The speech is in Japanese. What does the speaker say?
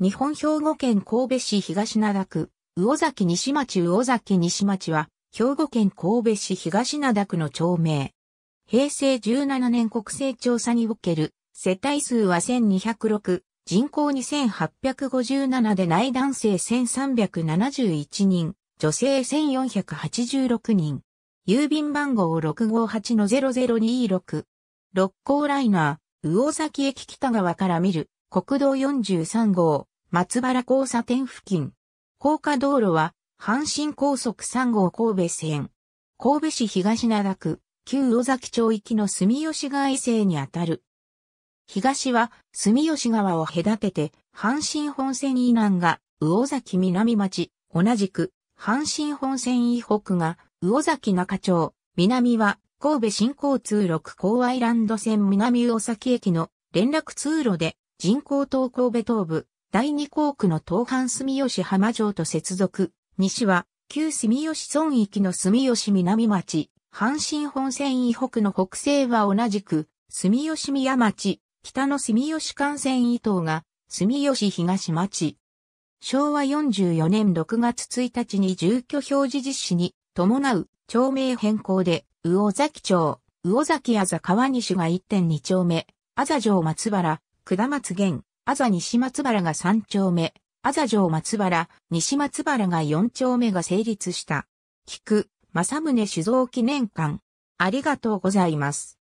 日本兵庫県神戸市東灘区、魚崎西町魚崎西町は、兵庫県神戸市東灘区の町名。平成17年国勢調査における、世帯数は1206、人口2857で内男性1371人、女性1486人。郵便番号658-0026。六甲ライナー、魚崎駅北側から見る、国道43号、松原交差点付近。高架道路は、阪神高速3号神戸線。神戸市東灘区、旧尾崎町行きの住吉川伊勢にあたる。東は住吉川を隔てて、阪神本線以南が魚崎南町、同じく阪神本線以北が魚崎中町、南は神戸新交通六高アイランド線南魚崎駅の連絡通路で人工島神戸東部第二航区の東半住吉浜城と接続、西は、旧住吉村域の住吉南町、阪神本線以北の北西は同じく、住吉宮町、北の住吉幹線以東が、住吉東町。昭和44年6月1日に住居表示実施に伴う町名変更で、魚崎町、魚崎あざ川西が1.2丁目、あざ城松原、下松源、あざ西松原が3丁目、あざ城松原、西松原が4丁目が成立した。菊、正宗酒造記念館。ありがとうございます。